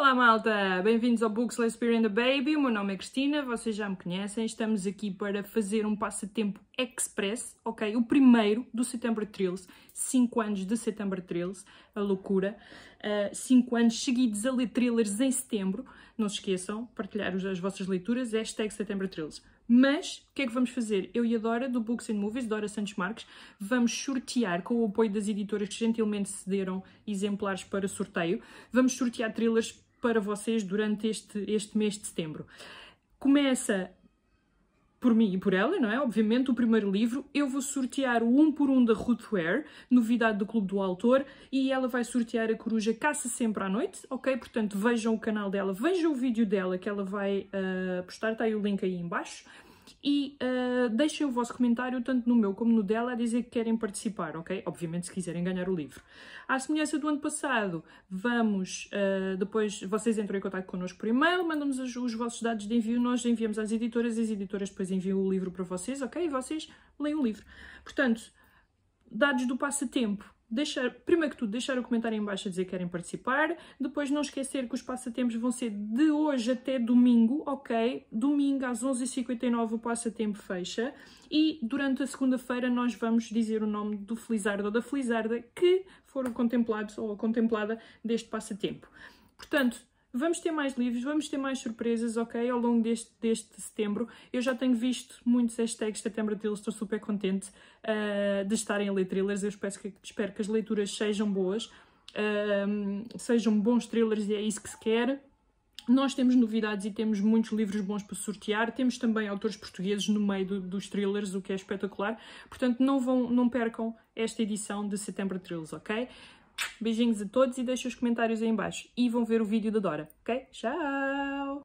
Olá malta, bem-vindos ao Books Lesbian and the Baby, o meu nome é Cristina, vocês já me conhecem, estamos aqui para fazer um passatempo express, ok? O primeiro do Setembro Thrills, 5 anos de Setembro Thrills, a loucura, 5 uh, ah, anos seguidos a ler thrillers em setembro, não se esqueçam, partilhar as vossas leituras, hashtag Setembro Thrills. Mas, o que é que vamos fazer? Eu e a Dora, do Books and Movies, Dora Santos Marques, vamos sortear, com o apoio das editoras que gentilmente cederam exemplares para sorteio, vamos sortear thrillers para vocês durante este, este mês de setembro. Começa por mim e por ela, não é? Obviamente, o primeiro livro. Eu vou sortear o um por um da Ruth Ware, novidade do Clube do Autor, e ela vai sortear a coruja Caça Sempre à Noite, ok? Portanto, vejam o canal dela, vejam o vídeo dela que ela vai uh, postar, está aí o link aí embaixo. baixo e uh, deixem o vosso comentário, tanto no meu como no dela, a dizer que querem participar, ok? Obviamente, se quiserem ganhar o livro. À semelhança do ano passado, vamos uh, depois, vocês entram em contato connosco por e-mail, mandam-nos os, os vossos dados de envio, nós enviamos às editoras, as editoras depois enviam o livro para vocês, ok? E vocês leem o livro. Portanto, dados do passatempo deixar, primeiro que tudo, deixar o comentário em baixo a dizer que querem participar, depois não esquecer que os passatempos vão ser de hoje até domingo, ok? Domingo às 11h59 o passatempo fecha e durante a segunda-feira nós vamos dizer o nome do felizardo ou da felizarda que foram contemplados ou contemplada deste passatempo. Portanto, Vamos ter mais livros, vamos ter mais surpresas, ok? Ao longo deste, deste setembro. Eu já tenho visto muitos hashtags setembro deles, estou super contente uh, de estarem a ler thrillers. Eu espero que, espero que as leituras sejam boas, uh, sejam bons thrillers e é isso que se quer. Nós temos novidades e temos muitos livros bons para sortear. Temos também autores portugueses no meio do, dos thrillers, o que é espetacular. Portanto, não, vão, não percam esta edição de Setembro Thrillers, ok? Beijinhos a todos e deixem os comentários aí embaixo. E vão ver o vídeo da Dora, ok? Tchau!